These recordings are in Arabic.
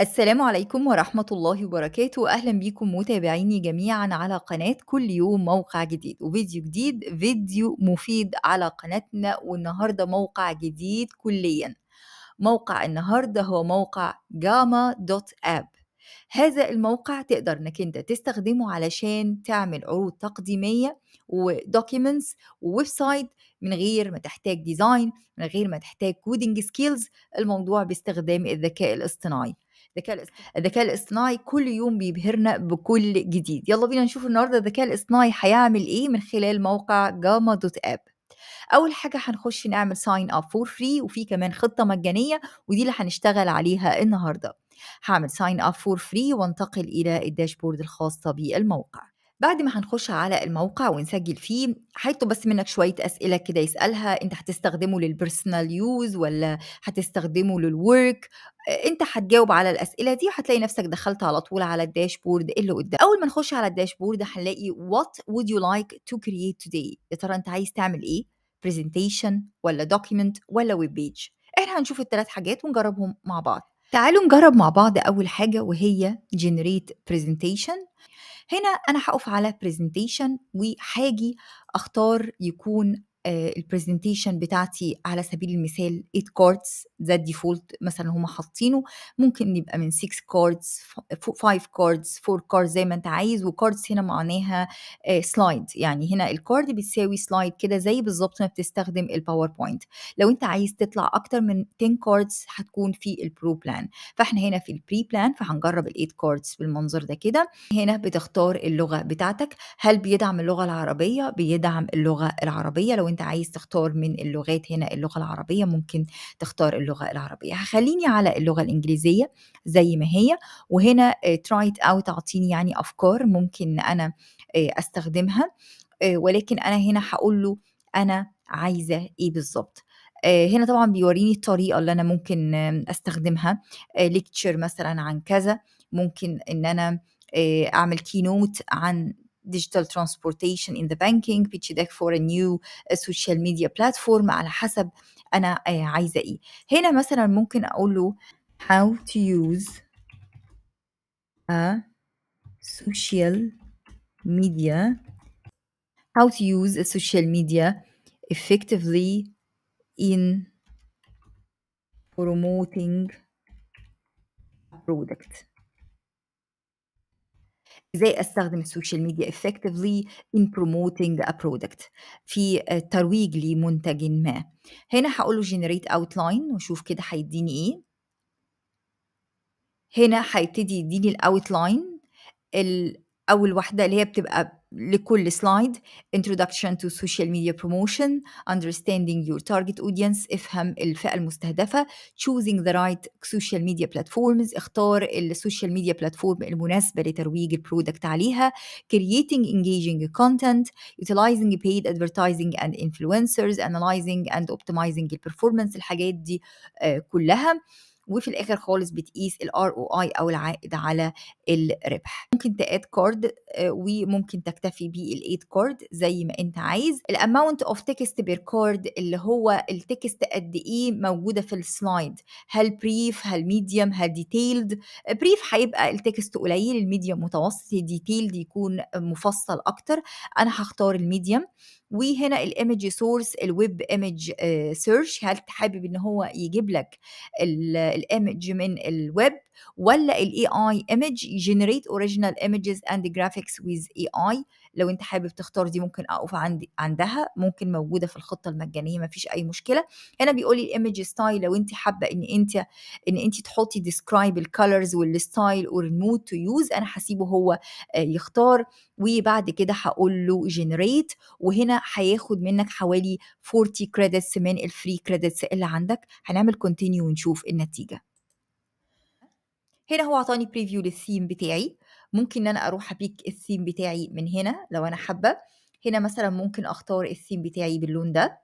السلام عليكم ورحمة الله وبركاته أهلا بيكم متابعيني جميعا على قناة كل يوم موقع جديد وفيديو جديد فيديو مفيد على قناتنا والنهاردة موقع جديد كليا موقع النهاردة هو موقع جاما دوت اب هذا الموقع تقدر انك انت تستخدمه علشان تعمل عروض تقديميه ودوكيمنتس وويب سايت من غير ما تحتاج ديزاين من غير ما تحتاج كودنج سكيلز الموضوع باستخدام الذكاء الاصطناعي الذكاء الذكاء الاصطناعي كل يوم بيبهرنا بكل جديد يلا بينا نشوف النهارده الذكاء الاصطناعي هيعمل ايه من خلال موقع جاما دوت اب اول حاجه هنخش نعمل ساين اب فور فري وفي كمان خطه مجانيه ودي اللي هنشتغل عليها النهارده هعمل ساين اب فور فري وانتقل الى الداشبورد الخاصه بالموقع بعد ما هنخش على الموقع ونسجل فيه هيطلب بس منك شويه اسئله كده يسالها انت هتستخدمه للبيرسونال يوز ولا هتستخدمه للورك انت هتجاوب على الاسئله دي وهتلاقي نفسك دخلت على طول على الداشبورد اللي قدام اول ما نخش على الداشبورد هنلاقي وات would you like to create today يا ترى انت عايز تعمل ايه بريزنتيشن ولا دوكيمنت ولا ويب بيج احنا هنشوف الثلاث حاجات ونجربهم مع بعض تعالوا نجرب مع بعض أول حاجة وهي Generate Presentation هنا أنا هقف على Presentation وهاجي أختار يكون آه، البرزنتيشن بتاعتي على سبيل المثال 8 كاردز ده الديفولت مثلا هم حاطينه ممكن يبقى من 6 كاردز 5 كاردز 4 كاردز زي ما انت عايز وكاردز هنا معناها سلايد آه، يعني هنا الكارد بتساوي سلايد كده زي بالظبط ما بتستخدم الباوربوينت لو انت عايز تطلع اكتر من 10 كاردز هتكون في البرو بلان فاحنا هنا في البري بلان فهنجرب ال 8 كاردز بالمنظر ده كده هنا بتختار اللغه بتاعتك هل بيدعم اللغه العربيه بيدعم اللغه العربيه لو انت عايز تختار من اللغات هنا اللغه العربيه ممكن تختار اللغه العربيه هخليني على اللغه الانجليزيه زي ما هي وهنا تراي ات اوت اعطيني يعني افكار ممكن انا آه، استخدمها آه، ولكن انا هنا هقول له انا عايزه ايه بالظبط آه، هنا طبعا بيوريني الطريقه اللي انا ممكن استخدمها ليكتشر مثلا عن كذا ممكن ان انا اعمل كينوت عن digital transportation in the banking بيتش deck for a new uh, social media platform على حسب انا عايزه ايه هنا مثلا ممكن اقول how to use a social media how to use a social media effectively in promoting a product ازاي استخدم السوشيال ميديا effectively in promoting a product في آه، ترويج لمنتج ما هنا هقول له generate outline واشوف كده هيديني ايه هنا هيبتدي يديني الاوتلاين اول واحده اللي هي بتبقى لكل سلايد introduction to social media promotion understanding your target audience افهم الفئه المستهدفه choosing the right social media platforms اختار السوشيال ميديا بلاتفورم المناسبه لترويج البرودكت عليها creating engaging content utilizing paid advertising and influencers analyzing and optimizing performance الحاجات دي كلها وفي الاخر خالص بتقيس الار او اي او العائد على الربح ممكن تاد كارد آه، وممكن تكتفي بالايد كارد زي ما انت عايز الاماونت اوف تكست بير كارد اللي هو التكست قد ايه موجوده في السلايد هل بريف هل ميديوم هل ديتيلد بريف آه، هيبقى التكست قليل الميديوم متوسط ديتيلد يكون مفصل اكتر انا هختار الميديوم وهنا الايمج سورس الويب ايمج سيرش هل حابب ان هو يجيب لك الايمج من الويب ولا الاي اي ايمج جنريت اوريجينال ايمجز اند جرافيكس ويز اي اي لو انت حابب تختار دي ممكن اقف عندي عندها ممكن موجوده في الخطه المجانيه ما فيش اي مشكله هنا بيقول لي الايمج ستايل لو انت حابه ان انت ان انت تحطي ديسكرايب الكالرز والستايل اور المود تو يوز انا هسيبه هو آه، يختار وبعد كده هقول له جنريت وهنا هياخد منك حوالي 40 كريدتس من الفري كريدتس اللي عندك هنعمل كونتينيو ونشوف النتيجه هنا هو عطاني بريفيو للثيم بتاعي ممكن ان انا اروح ابيك الثيم بتاعي من هنا لو انا حابه هنا مثلا ممكن اختار الثيم بتاعي باللون ده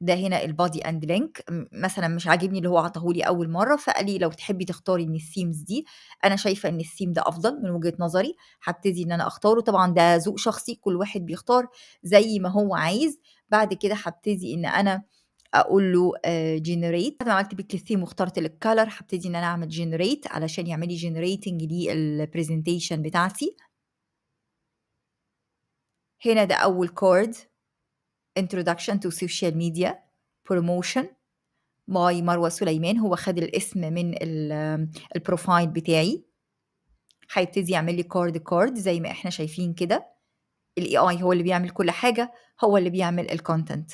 ده هنا البادي اند لينك مثلا مش عاجبني اللي هو عطاهولي اول مره فقال لي لو تحبي تختاري من الثيمز دي انا شايفه ان الثيم ده افضل من وجهه نظري هبتدي ان انا اختاره طبعا ده ذوق شخصي كل واحد بيختار زي ما هو عايز بعد كده هبتدي ان انا اقول له جنريت بعد ما عملت بيك الثيم واخترت الكالر هبتدي ان انا اعمل جنريت علشان يعمل لي جنريتنج للبرزنتيشن بتاعتي هنا ده اول كورد introduction to social media promotion باي مروة سليمان هو خد الاسم من البروفايل بتاعي هيبتدي يعمل لي كورد كورد زي ما احنا شايفين كده الاي اي هو اللي بيعمل كل حاجه هو اللي بيعمل الكونتنت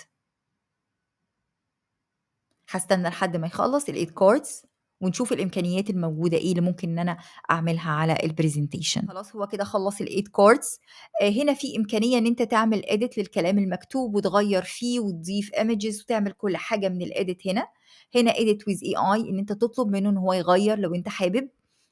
هستنى لحد ما يخلص الايد كاردز ونشوف الامكانيات الموجوده ايه اللي ممكن ان انا اعملها على البرزنتيشن خلاص هو كده خلص الايد كاردز آه هنا في امكانيه ان انت تعمل اديت للكلام المكتوب وتغير فيه وتضيف ايمجز وتعمل كل حاجه من الاديت هنا هنا اديت ويز اي اي ان انت تطلب منه ان هو يغير لو انت حابب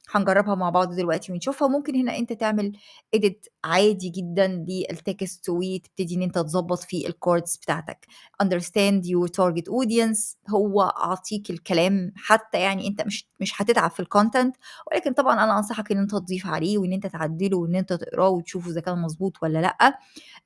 هنجربها مع بعض دلوقتي ونشوفها ممكن هنا انت تعمل ايديت عادي جدا للتكست وتبتدي ان انت تظبط في الكوردز بتاعتك understand your target audience هو اعطيك الكلام حتى يعني انت مش مش هتتعب في الكونتنت ولكن طبعا انا انصحك ان انت تضيف عليه وان انت تعدله وان انت تقراه وتشوفه اذا كان مظبوط ولا لا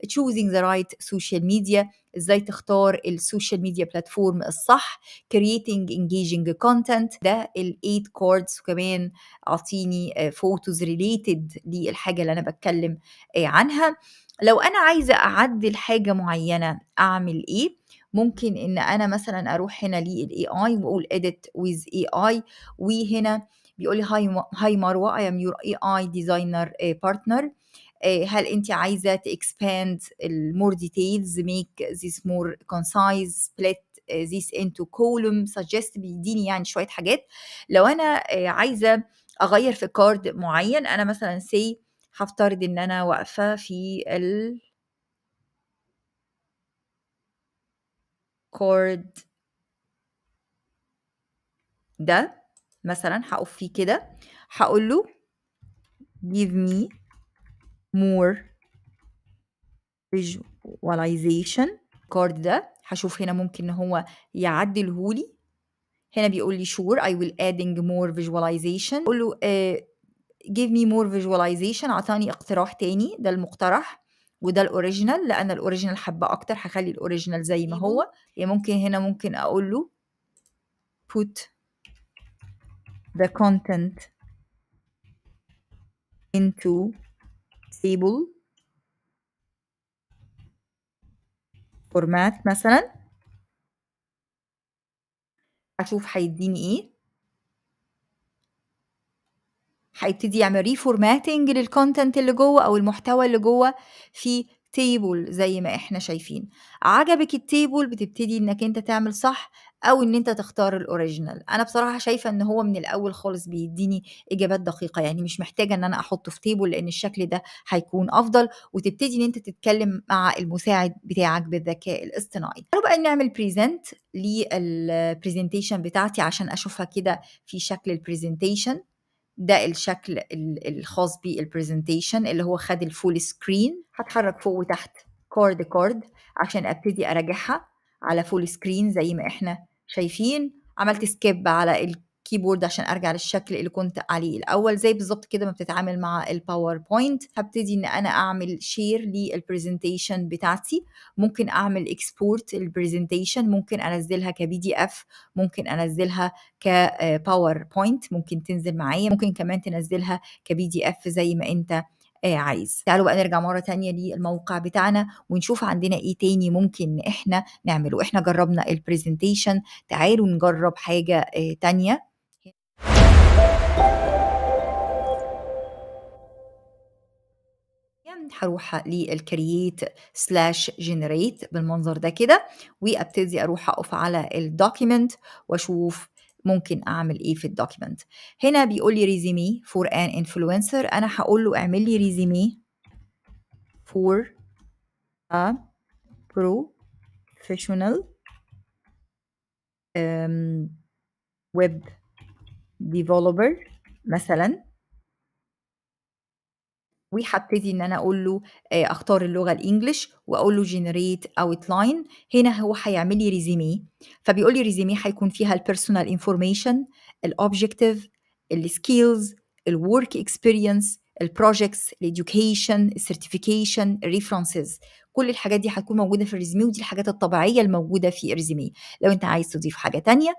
choosing the right social media ازاي تختار السوشيال ميديا بلاتفورم الصح كرييتنج engaging كونتنت ده الايت كوردز وكمان اعطيني فوتوز آه، ريليتد للحاجه اللي انا بتكلم آه، عنها لو انا عايزه اعدل حاجه معينه اعمل ايه ممكن ان انا مثلا اروح هنا للاي اي واقول edit with اي وهنا بيقول لي هاي هاي مروه اي ام يور اي اي ديزاينر بارتنر آه، هل انت عايزه تكسباند more details make this more concise split ذيس آه، into كولوم suggest بيديني يعني شويه حاجات لو انا آه، عايزه اغير في كارد معين انا مثلا سي هفترض ان انا واقفه في ال كورد ده مثلا هقف فيه كده هقول له give me more visualization الكارد ده هشوف هنا ممكن ان هو لي هنا بيقول لي sure I will adding more visualization اقول له uh, give me more visualization أعطاني اقتراح تاني ده المقترح وده الاوريجينال لان الاوريجينال حبه اكتر هخلي الاوريجينال زي ما هو يعني ممكن هنا ممكن اقول له put the content into table فورمات مثلا اشوف هيديني ايه هيبتدي يعمل ريفورماتنج للكونتنت اللي جوه او المحتوى اللي جوه في تيبل زي ما احنا شايفين عجبك التيبل بتبتدي انك انت تعمل صح او ان انت تختار الاوريجينال انا بصراحه شايفه ان هو من الاول خالص بيديني اجابات دقيقه يعني مش محتاجه ان انا احطه في تيبل لان الشكل ده هيكون افضل وتبتدي ان انت تتكلم مع المساعد بتاعك بالذكاء الاصطناعي تعالوا بقى نعمل بريزنت للبرزنتيشن بتاعتي عشان اشوفها كده في شكل البرزنتيشن ده الشكل الخاص بالبرزنتيشن اللي هو خد الفول سكرين هتحرك فوق وتحت كارد كارد عشان ابتدي اراجعها على فول سكرين زي ما احنا شايفين عملت سكيب على الكيبورد عشان ارجع للشكل اللي كنت عليه الاول زي بالظبط كده ما بتتعامل مع الباوربوينت هبتدي ان انا اعمل شير للبرزنتيشن بتاعتي ممكن اعمل اكسبورت البرزنتيشن ممكن انزلها كبي دي اف ممكن انزلها كباوربوينت آه، ممكن تنزل معايا ممكن كمان تنزلها كبي دي اف زي ما انت آه، عايز تعالوا بقى نرجع مرة تانية للموقع بتاعنا ونشوف عندنا ايه تاني ممكن احنا نعمله احنا جربنا البرزنتيشن تعالوا نجرب حاجة آه، تانية هروح للكرييت سلاش جنريت بالمنظر ده كده وابتدي اروح اقف على الدوكيمنت واشوف ممكن اعمل ايه في الدوكيمنت هنا بيقول لي ريزيمي فور ان انفلونسر انا هقول له اعمل لي ريزيمي فور ا بروفيشنال ويب ديفلوبر مثلا وهبتدي ان انا اقول له آه، اختار اللغه الانجليش واقول له جنريت اوت لاين هنا هو هيعمل لي ريزيمي فبيقول لي ريزيمي هيكون فيها البيرسونال انفورميشن الاوبجكتيف السكيلز الورك اكسبيرينس البروجكتس الاديوكيشن السيرتيفيكيشن الريفرنسز كل الحاجات دي هتكون موجوده في الريزيمي ودي الحاجات الطبيعيه الموجوده في الريزيمي لو انت عايز تضيف حاجه تانية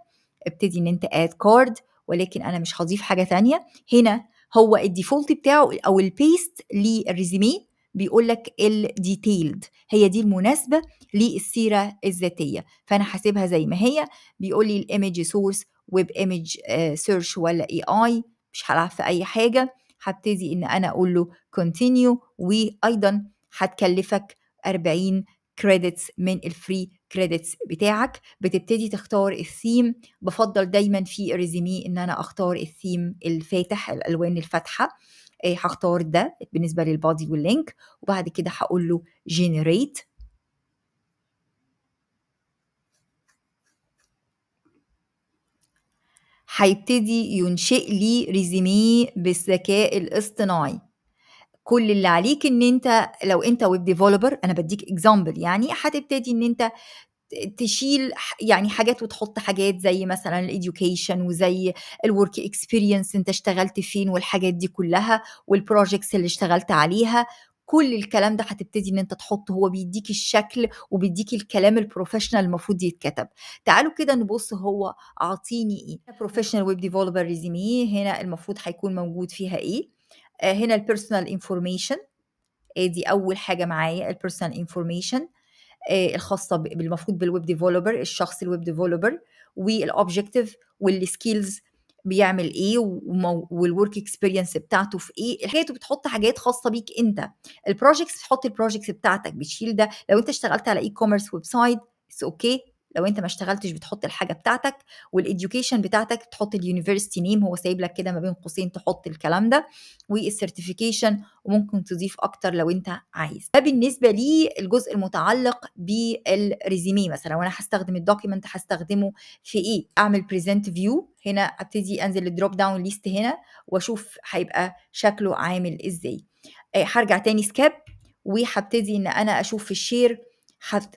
ابتدي ان انت اد كارد ولكن انا مش هضيف حاجه تانية هنا هو الديفولت بتاعه او البيست للريزيمي بيقول لك الديتيلد هي دي المناسبه للسيره الذاتيه فانا حاسبها زي ما هي بيقول لي الايمج سورس ويب ايمج سيرش ولا اي اي مش هلعب في اي حاجه هبتدي ان انا اقول له كونتينيو وايضا هتكلفك 40 كريدتس من الفري كريدتس بتاعك بتبتدي تختار الثيم بفضل دايما في ريزيمي ان انا اختار الثيم الفاتح الالوان الفاتحه آه، هختار ده بالنسبه للبادي واللينك وبعد كده هقول له جينيريت هيبتدي ينشئ لي ريزيمي بالذكاء الاصطناعي كل اللي عليك ان انت لو انت ويب ديفلوبر انا بديك اكزامبل يعني هتبتدي ان انت تشيل يعني حاجات وتحط حاجات زي مثلا الاديوكيشن وزي الورك اكسبيرينس انت اشتغلت فين والحاجات دي كلها والبروجكتس اللي اشتغلت عليها كل الكلام ده هتبتدي ان انت تحطه هو بيديك الشكل وبيديك الكلام البروفيشنال المفروض يتكتب تعالوا كده نبص هو اعطيني ايه بروفيشنال ويب ديفلوبر ريزيمي هنا المفروض هيكون موجود فيها ايه آه، هنا البيرسونال انفورميشن آه، دي اول حاجه معايا البيرسونال انفورميشن آه، الخاصه بالمفروض بالويب ديفلوبر الشخص الويب ديفلوبر والاوبجكتيف والسكيلز بيعمل ايه والورك اكسبيرينس بتاعته في ايه الحاجات بتحط حاجات خاصه بيك انت البروجكتس بتحط البروجكتس بتاعتك بتشيل ده لو انت اشتغلت على اي كوميرس ويب سايت اوكي لو انت ما اشتغلتش بتحط الحاجه بتاعتك والاديوكيشن بتاعتك تحط اليونيفرستي نيم هو سايب لك كده ما بين قوسين تحط الكلام ده والسيرتيفيكيشن وممكن تضيف اكتر لو انت عايز ده بالنسبه لي الجزء المتعلق بالريزيمي مثلا وانا هستخدم الدوكيمنت هستخدمه في ايه اعمل بريزنت فيو هنا ابتدي انزل الدروب داون ليست هنا واشوف هيبقى شكله عامل ازاي آه، هرجع تاني سكاب وهبتدي ان انا اشوف في الشير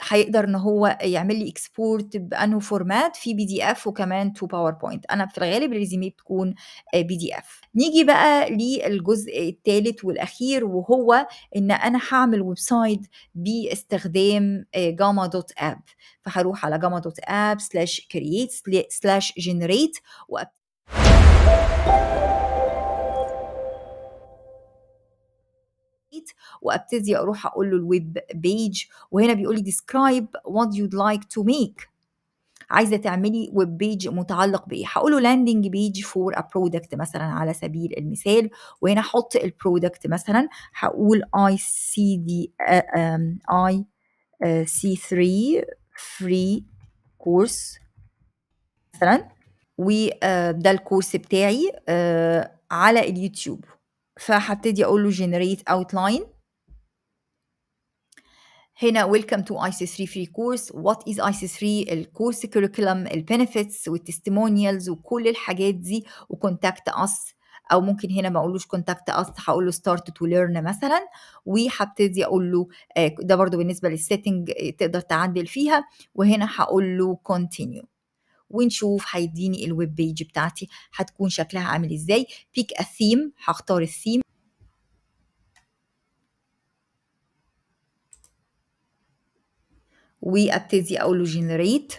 هيقدر ان هو يعمل لي اكسبورت بانه فورمات في بي دي اف وكمان تو باوربوينت انا في الغالب الريزيمي بتكون بي دي اف نيجي بقى للجزء الثالث والاخير وهو ان انا هعمل ويب سايت باستخدام جاما دوت اب فهروح على جاما دوت اب سلاش كرييت سلاش جنريت التوقيت وابتدي اروح اقول له الويب بيج وهنا بيقول لي ديسكرايب وات يو لايك تو ميك عايزه تعملي ويب بيج متعلق بايه هقول له لاندنج بيج فور ا برودكت مثلا على سبيل المثال وهنا احط البرودكت مثلا هقول اي سي دي اي سي 3 فري كورس مثلا وده آه، الكورس بتاعي آه، على اليوتيوب فهبتدي اقول له generate outline هنا تو اي IC3 free course از اي IC3 الكورس كريكولم البنفيتس والتستيمونيالز وكل الحاجات دي وكونتاكت اس او ممكن هنا ما اقولوش كونتاكت اس هقول له ستارت تو ليرن مثلا وهبتدي اقول له آه، ده برضو بالنسبه للسيتنج آه، تقدر تعدل فيها وهنا هقول له كونتينيو ونشوف هيديني الويب بيج بتاعتي هتكون شكلها عامل ازاي بيك الثيم هختار الثيم وابتدي اقول له جنريت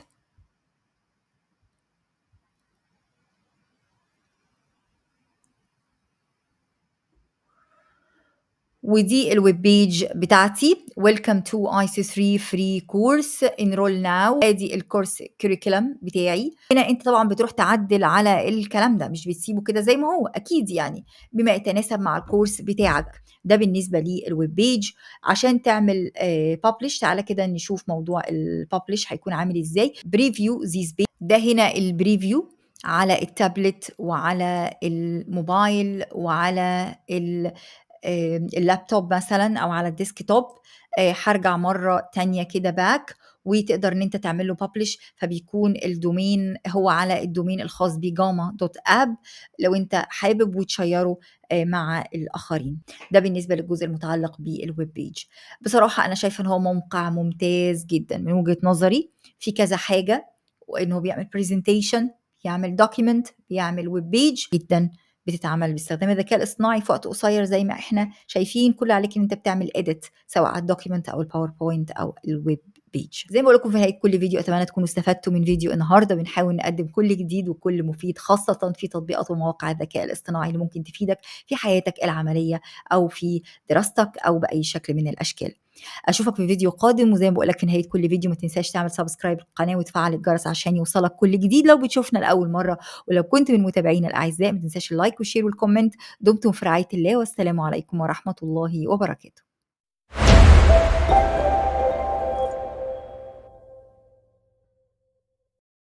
ودي الويب بيج بتاعتي ويلكم تو اي سي 3 فري كورس انرول ناو ادي الكورس كريكولم بتاعي هنا انت طبعا بتروح تعدل على الكلام ده مش بتسيبه كده زي ما هو اكيد يعني بما يتناسب مع الكورس بتاعك ده بالنسبه للويب بيج عشان تعمل ببلش آه، تعالى كده نشوف موضوع الببلش هيكون عامل ازاي بريفيو ذيس بيج ده هنا البريفيو على التابلت وعلى الموبايل وعلى اللابتوب مثلا او على الديسك توب آه، هرجع مره تانية كده باك وتقدر ان انت تعمل له ببلش فبيكون الدومين هو على الدومين الخاص بجاما دوت اب لو انت حابب وتشيره آه، مع الاخرين ده بالنسبه للجزء المتعلق بالويب بيج بصراحه انا شايفه ان هو موقع ممتاز جدا من وجهه نظري في كذا حاجه وانه بيعمل برزنتيشن بيعمل دوكيمنت بيعمل ويب بيج جدا بتتعمل باستخدام الذكاء الاصطناعي في وقت قصير زي ما احنا شايفين كل عليك ان انت بتعمل اديت سواء على الدوكيمنت او الباوربوينت او الويب بيج زي ما بقول لكم في نهايه كل فيديو اتمنى تكونوا استفدتوا من فيديو النهارده بنحاول نقدم كل جديد وكل مفيد خاصه في تطبيقات ومواقع الذكاء الاصطناعي اللي ممكن تفيدك في حياتك العمليه او في دراستك او باي شكل من الاشكال اشوفك في فيديو قادم وزي ما بقول لك في نهايه كل فيديو ما تنساش تعمل سبسكرايب للقناه وتفعل الجرس عشان يوصلك كل جديد لو بتشوفنا لاول مره ولو كنت من متابعينا الاعزاء ما تنساش اللايك والشير والكومنت دمتم في رعايه الله والسلام عليكم ورحمه الله وبركاته